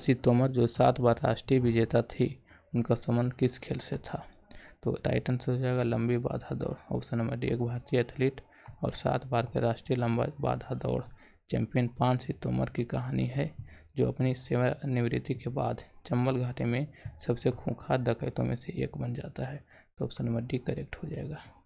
सी तोमर जो सात बार राष्ट्रीय विजेता थी उनका संबंध किस खेल से था तो राइट आंसर हो जाएगा लंबी बाधा दौड़ ऑप्शन नंबर डी एक भारतीय एथलीट और सात बार के राष्ट्रीय लंबा बाधा दौड़ चैंपियन सी तोमर की कहानी है जो अपनी सेवानिवृत्ति के बाद चंबल घाटी में सबसे खूंखार डकैतों में से एक बन जाता है तो ऑप्शन नंबर डी करेक्ट हो जाएगा